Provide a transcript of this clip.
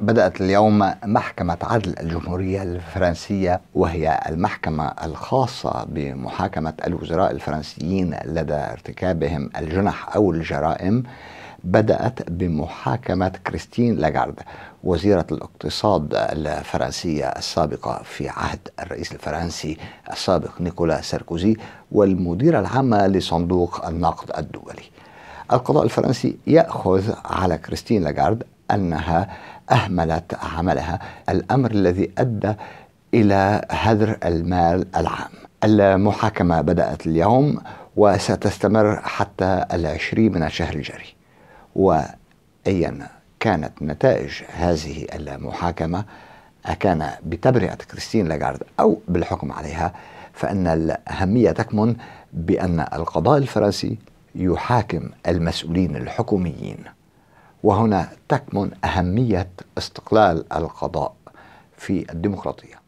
بدأت اليوم محكمة عدل الجمهورية الفرنسية وهي المحكمة الخاصة بمحاكمة الوزراء الفرنسيين لدى ارتكابهم الجنح أو الجرائم بدأت بمحاكمة كريستين لاغارد وزيرة الاقتصاد الفرنسية السابقة في عهد الرئيس الفرنسي السابق نيكولا ساركوزي والمديرة العامة لصندوق النقد الدولي القضاء الفرنسي يأخذ على كريستين لاغارد أنها أهملت عملها الأمر الذي أدى إلى هدر المال العام المحاكمة بدأت اليوم وستستمر حتى العشرين من الشهر الجاري وأيا كانت نتائج هذه المحاكمة أكان بتبرئة كريستين لاجارد أو بالحكم عليها فإن الأهمية تكمن بأن القضاء الفرنسي يحاكم المسؤولين الحكوميين وهنا تكمن أهمية استقلال القضاء في الديمقراطية